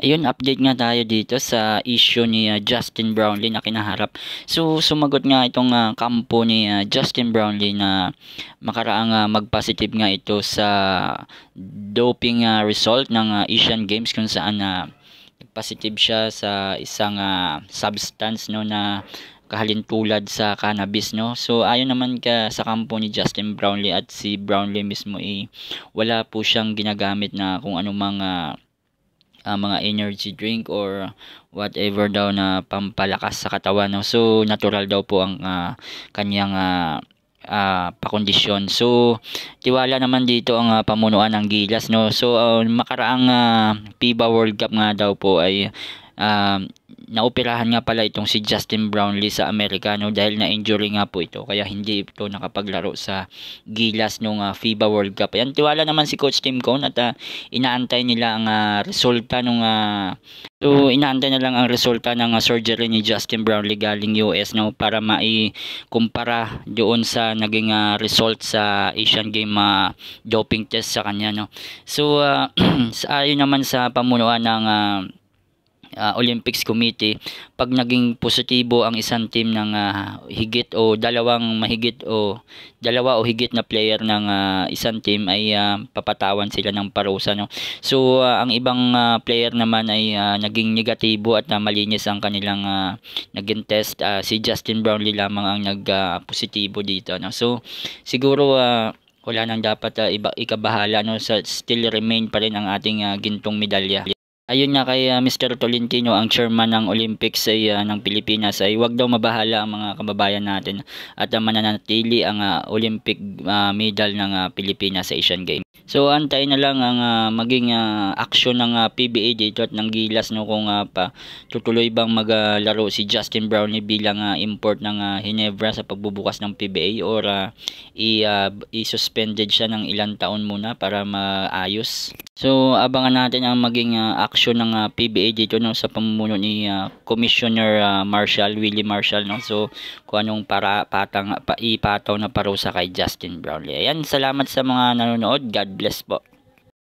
Ayun, update nga tayo dito sa issue ni uh, Justin Brownlee na kinaharap. So, sumagot nga itong uh, kampo ni uh, Justin Brownlee na makaraang uh, mag-positive nga ito sa doping uh, result ng uh, Asian Games kung saan uh, positive siya sa isang uh, substance no na kahalintulad sa cannabis no so ayon naman ka sa kampo ni Justin Brownlee at si Brownlee mismo eh, wala po siyang ginagamit na kung anumang uh, uh, mga energy drink or whatever daw na pampalakas sa katawan. No? So, natural daw po ang uh, kanyang uh, uh, pakondisyon. So, tiwala naman dito ang uh, pamunuan ng Gilas. No? So, uh, makaraang uh, FIBA World Cup nga daw po ay uh, naoperahan nga pala itong si Justin Brownlee sa Amerikano dahil na injury nga po ito kaya hindi ito nakapaglaro sa Gilas nung uh, FIBA World Cup. Ayan, tiwala naman si Coach Tim Cone at uh, inaantay nila ang uh, resulta nung uh, So, inaantay na lang ang resulta ng uh, surgery ni Justin Brownlee galing US no para maikumpara doon sa naging uh, result sa Asian Game uh, doping test sa kanya no. So, uh, ayon naman sa pamunuan ng uh, uh, Olympics Committee pag naging positibo ang isang team ng uh, higit o dalawang mahigit o dalawa o higit na player ng uh, isang team ay uh, papatawan sila ng parusa no. So uh, ang ibang uh, player naman ay uh, naging negatibo at uh, malinis ang kanilang uh, naging test uh, si Justin Brownlee lamang ang nag uh, positibo dito no. So siguro uh, wala nang dapat uh, iba, ikabahala no sa still remain pa rin ang ating uh, gintong medalya Ayun nga kay uh, ah, Mr. Tolentino, ang chairman ng Olympics ay, uh, ng Pilipinas ay wag daw mabahala ang mga kababayan natin at uh, mananatili ang uh, Olympic uh, medal ng uh, Pilipinas sa Asian Games. So antayin na lang ang uh, maging uh, ah, action ng uh, ah, PBA dito at ng Gilas no kung uh, pa tutuloy bang maglaro uh, si Justin Brownlee bilang uh, import ng uh, Hinebra sa pagbubukas ng PBA or uh, i uh, i-suspended siya ng ilang taon muna para maayos. So abangan natin ang maging uh, action ng uh, PBA dito no sa pamumuno ni uh, Commissioner uh, Marshall Willie Marshall no. So kung anong para patang paipataw na parusa kay Justin Brownlee. Ayan, salamat sa mga nanonood. God blessed po.